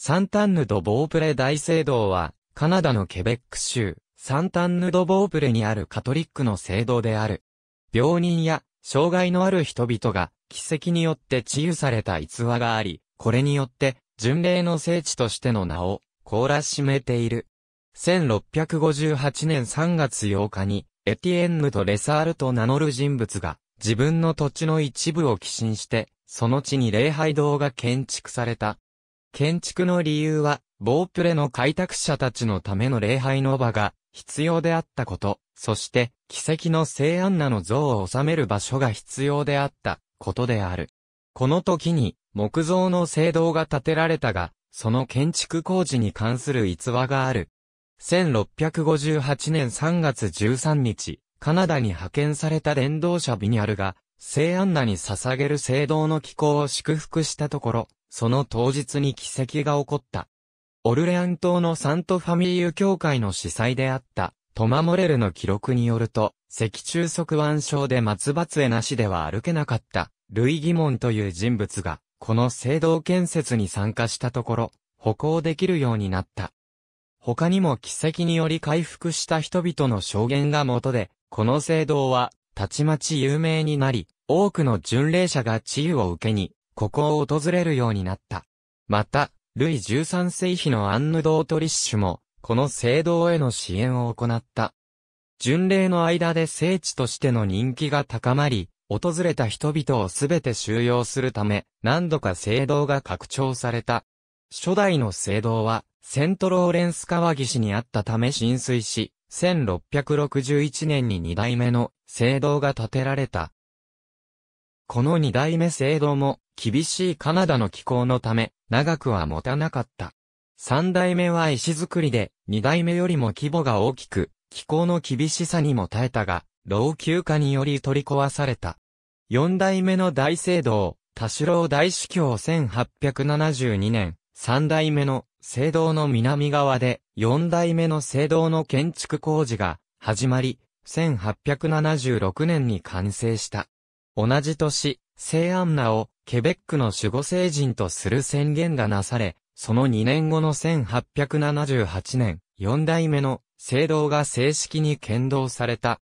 サンタンヌ・ド・ボープレ大聖堂は、カナダのケベック州、サンタンヌ・ド・ボープレにあるカトリックの聖堂である。病人や、障害のある人々が、奇跡によって治癒された逸話があり、これによって、巡礼の聖地としての名を、凍らしめている。1658年3月8日に、エティエンヌとレサールと名乗る人物が、自分の土地の一部を寄進して、その地に礼拝堂が建築された建築の理由は、ボープレの開拓者たちのための礼拝の場が必要であったこと、そして、奇跡の聖アンナの像を収める場所が必要であったことである。この時に、木造の聖堂が建てられたが、その建築工事に関する逸話がある。1658年3月13日、カナダに派遣された伝道者ビニャルが、聖安ナに捧げる聖堂の気候を祝福したところ、その当日に奇跡が起こった。オルレアン島のサントファミリー教会の司祭であった、トマモレルの記録によると、脊柱側腕症で松葉絵なしでは歩けなかった、ルイ・ギモンという人物が、この聖堂建設に参加したところ、歩行できるようになった。他にも奇跡により回復した人々の証言が元で、この聖堂はたちまち有名になり、多くの巡礼者が治癒を受けに、ここを訪れるようになった。また、ルイ13世紀のアンヌ・ドートリッシュも、この聖堂への支援を行った。巡礼の間で聖地としての人気が高まり、訪れた人々をすべて収容するため、何度か聖堂が拡張された。初代の聖堂は、セントローレンス川岸にあったため浸水し、1661年に二代目の聖堂が建てられた。この二代目聖堂も厳しいカナダの気候のため長くは持たなかった。三代目は石造りで二代目よりも規模が大きく気候の厳しさにも耐えたが老朽化により取り壊された。四代目の大聖堂、田代大司教1872年、三代目の聖堂の南側で四代目の聖堂の建築工事が始まり、1876年に完成した。同じ年、聖アンナをケベックの守護聖人とする宣言がなされ、その2年後の1878年、四代目の聖堂が正式に剣道された。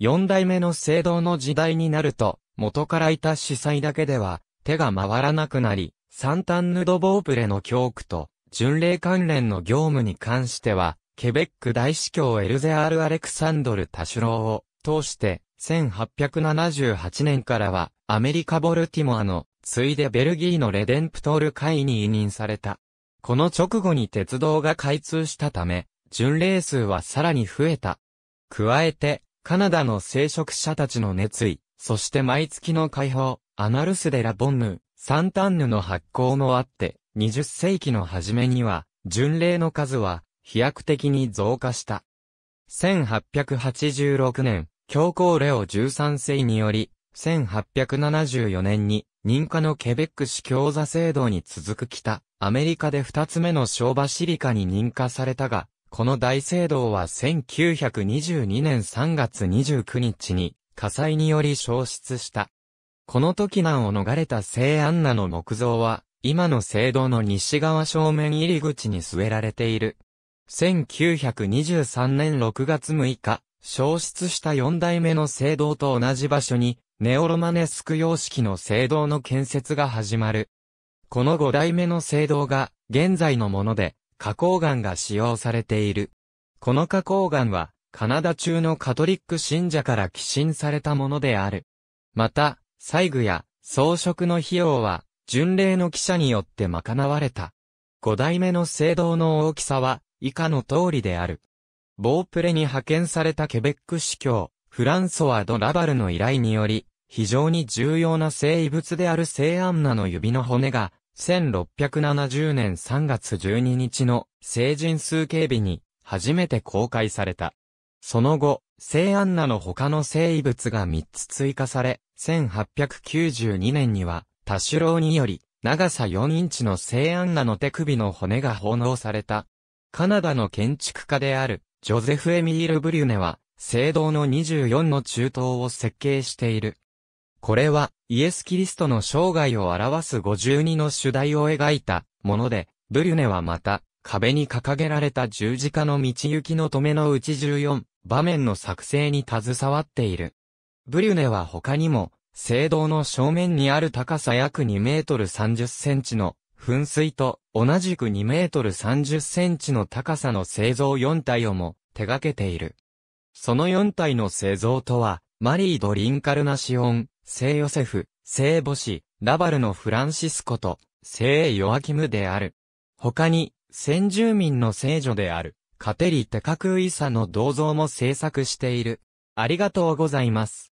四代目の聖堂の時代になると、元からいた司祭だけでは手が回らなくなり、サンタンヌドボープレの教区と巡礼関連の業務に関しては、ケベック大司教エルゼアール・アレクサンドル・タシュローを通して、1878年からはアメリカ・ボルティモアの、ついでベルギーのレデンプトール会に委任された。この直後に鉄道が開通したため、巡礼数はさらに増えた。加えて、カナダの聖職者たちの熱意、そして毎月の解放、アナルスデラ・ボンヌ、サンタンヌの発行もあって、20世紀の初めには、巡礼の数は、飛躍的に増加した。1886年、教皇レオ13世により、1874年に、認可のケベック市教座制度に続く北、アメリカで二つ目の小バシリカに認可されたが、この大聖堂は1922年3月29日に火災により消失した。この時難を逃れた聖アンナの木像は今の聖堂の西側正面入り口に据えられている。1923年6月6日、消失した4代目の聖堂と同じ場所に、ネオロマネスク様式の聖堂の建設が始まる。この5代目の聖堂が、現在のもので、花崗岩が使用されている。この花崗岩は、カナダ中のカトリック信者から寄進されたものである。また、細具や装飾の費用は、巡礼の記者によって賄われた。五代目の聖堂の大きさは、以下の通りである。ボープレに派遣されたケベック司教、フランソワ・ド・ラバルの依頼により、非常に重要な聖遺物である聖アンナの指の骨が、1670年3月12日の聖人数警備に初めて公開された。その後、聖アンナの他の聖遺物が3つ追加され、1892年には多種郎により、長さ4インチの西アンナの手首の骨が奉納された。カナダの建築家である、ジョゼフ・エミール・ブリュネは、聖堂の24の中東を設計している。これは、イエス・キリストの生涯を表す52の主題を描いたもので、ブリュネはまた、壁に掲げられた十字架の道行きの止めのうち14場面の作成に携わっている。ブリュネは他にも、聖堂の正面にある高さ約2メートル30センチの噴水と同じく2メートル30センチの高さの製造4体をも手掛けている。その4体の製造とは、マリー・ド・リンカルナシオン、聖ヨセフ、聖母子、ラバルのフランシスコと、聖ヨアキムである。他に、先住民の聖女である、カテリ・テカクイサの銅像も制作している。ありがとうございます。